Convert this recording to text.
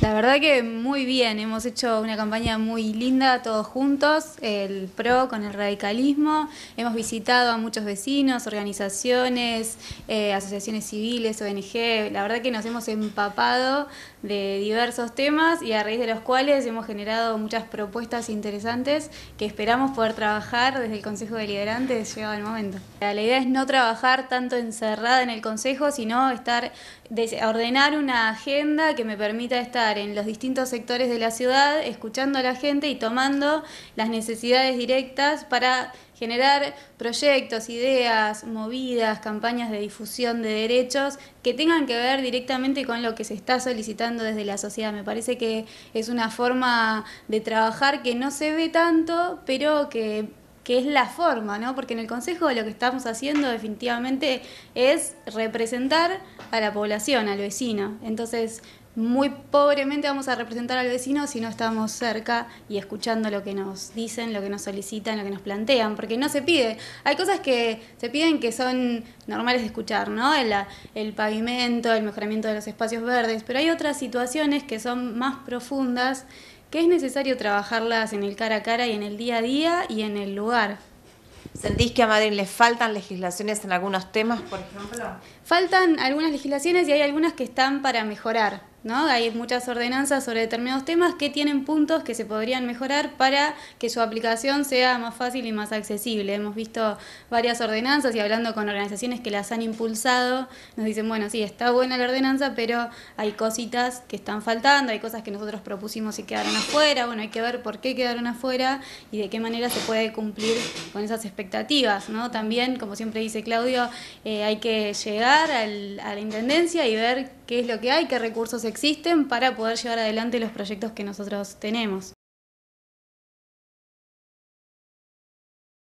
La verdad que muy bien, hemos hecho una campaña muy linda todos juntos, el PRO con el radicalismo, hemos visitado a muchos vecinos, organizaciones, eh, asociaciones civiles, ONG, la verdad que nos hemos empapado de diversos temas y a raíz de los cuales hemos generado muchas propuestas interesantes que esperamos poder trabajar desde el Consejo Deliberante llegado el momento. La idea es no trabajar tanto encerrada en el Consejo, sino estar ordenar una agenda que me permita estar en los distintos sectores de la ciudad, escuchando a la gente y tomando las necesidades directas para generar proyectos, ideas, movidas, campañas de difusión de derechos que tengan que ver directamente con lo que se está solicitando desde la sociedad. Me parece que es una forma de trabajar que no se ve tanto, pero que que es la forma, ¿no? Porque en el Consejo lo que estamos haciendo definitivamente es representar a la población, al vecino. Entonces, muy pobremente vamos a representar al vecino si no estamos cerca y escuchando lo que nos dicen, lo que nos solicitan, lo que nos plantean, porque no se pide. Hay cosas que se piden que son normales de escuchar, ¿no? El, el pavimento, el mejoramiento de los espacios verdes, pero hay otras situaciones que son más profundas que es necesario trabajarlas en el cara a cara y en el día a día y en el lugar. ¿Sentís que a Madrid le faltan legislaciones en algunos temas, por ejemplo? Faltan algunas legislaciones y hay algunas que están para mejorar ¿no? Hay muchas ordenanzas sobre determinados temas que tienen puntos que se podrían mejorar para que su aplicación sea más fácil y más accesible. Hemos visto varias ordenanzas y hablando con organizaciones que las han impulsado, nos dicen, bueno, sí, está buena la ordenanza, pero hay cositas que están faltando, hay cosas que nosotros propusimos y quedaron afuera, bueno, hay que ver por qué quedaron afuera y de qué manera se puede cumplir con esas expectativas, ¿no? También, como siempre dice Claudio, eh, hay que llegar al, a la Intendencia y ver qué es lo que hay, qué recursos existen para poder llevar adelante los proyectos que nosotros tenemos.